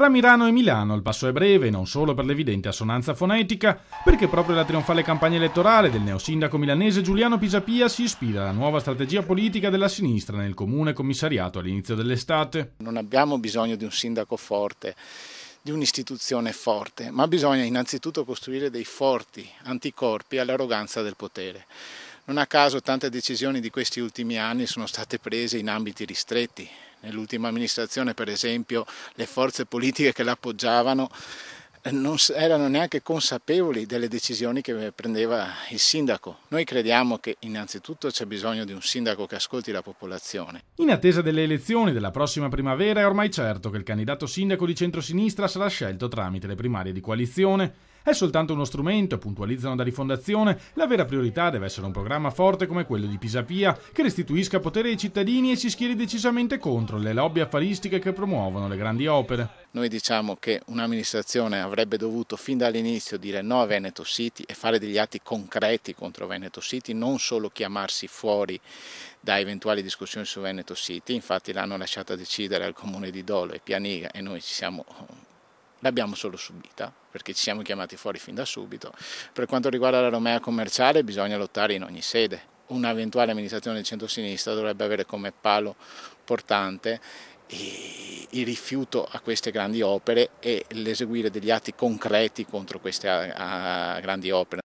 Tra Milano e Milano il passo è breve, non solo per l'evidente assonanza fonetica, perché proprio la trionfale campagna elettorale del neosindaco milanese Giuliano Pisapia si ispira alla nuova strategia politica della sinistra nel comune commissariato all'inizio dell'estate. Non abbiamo bisogno di un sindaco forte di un'istituzione forte, ma bisogna innanzitutto costruire dei forti anticorpi all'arroganza del potere. Non a caso tante decisioni di questi ultimi anni sono state prese in ambiti ristretti, Nell'ultima amministrazione, per esempio, le forze politiche che l'appoggiavano eh, non erano neanche consapevoli delle decisioni che eh, prendeva il sindaco. Noi crediamo che innanzitutto c'è bisogno di un sindaco che ascolti la popolazione. In attesa delle elezioni della prossima primavera è ormai certo che il candidato sindaco di centrosinistra sarà scelto tramite le primarie di coalizione è soltanto uno strumento, puntualizzano da rifondazione, la vera priorità deve essere un programma forte come quello di Pisapia, che restituisca potere ai cittadini e si schieri decisamente contro le lobby affaristiche che promuovono le grandi opere. Noi diciamo che un'amministrazione avrebbe dovuto fin dall'inizio dire no a Veneto City e fare degli atti concreti contro Veneto City, non solo chiamarsi fuori da eventuali discussioni su Veneto City, infatti l'hanno lasciata decidere al comune di Dolo e Pianiga e noi ci siamo l'abbiamo solo subita perché ci siamo chiamati fuori fin da subito. Per quanto riguarda la Romea commerciale bisogna lottare in ogni sede. Un'eventuale amministrazione del centro-sinistra dovrebbe avere come palo portante eh, il rifiuto a queste grandi opere e l'eseguire degli atti concreti contro queste grandi opere.